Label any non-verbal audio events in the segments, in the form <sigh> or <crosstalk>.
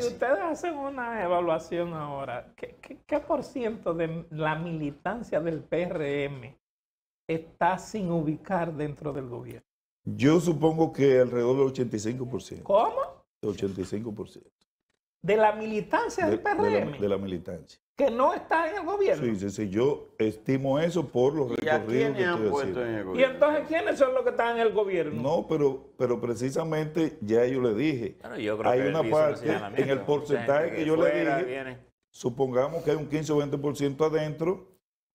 si ustedes hacen una evaluación ahora, ¿qué, por ciento de la militancia del PRM está sin ubicar dentro del gobierno? Yo supongo que alrededor del 85%. ¿Cómo? 85% de la militancia del PRM. De la, militancia. Que no está en el gobierno. Sí, sí, sí. Yo estimo eso por los recorridos que ¿Y entonces quiénes son los que están en el gobierno? No, pero, pero precisamente ya yo le dije. hay una parte en el porcentaje que, yo le dije. Supongamos que hay un 15 o 20% adentro.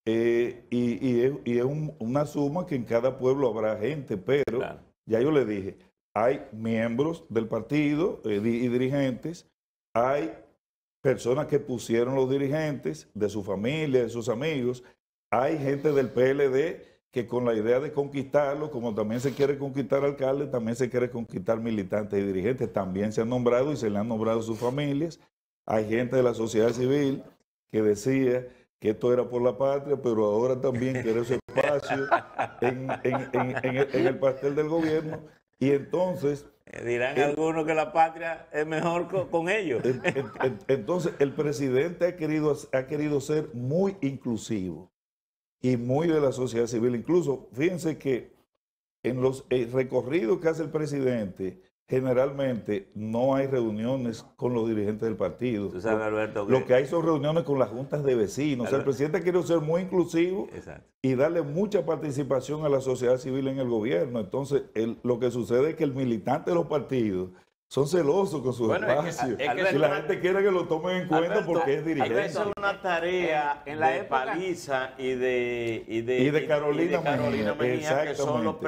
Eh, y, y, es, una suma que en cada pueblo habrá gente, pero ya yo le dije, hay miembros del partido eh, y dirigentes hay personas que pusieron los dirigentes de su familia, de sus amigos, hay gente del PLD que con la idea de conquistarlo, como también se quiere conquistar alcalde, también se quiere conquistar militantes y dirigentes, también se han nombrado y se le han nombrado sus familias. Hay gente de la sociedad civil que decía que esto era por la patria, pero ahora también quiere su <laughs> espacio en, el pastel del gobierno. Y entonces... Eh, dirán algunos que la patria es mejor con, ellos. entonces, el presidente ha querido, ha querido ser muy inclusivo y muy de la sociedad civil. Incluso, fíjense que en los eh, recorridos que hace el presidente, generalmente no hay reuniones con los dirigentes del partido. Lo que hay son reuniones con las juntas de vecinos. el presidente quiere ser muy inclusivo y darle mucha participación a la sociedad civil en el gobierno. Entonces, lo que sucede es que el militante de los partidos son celosos con sus bueno, espacios. la gente quiere que lo tomen en cuenta porque es dirigente. Es una tarea en la de Paliza y de, de, Carolina, y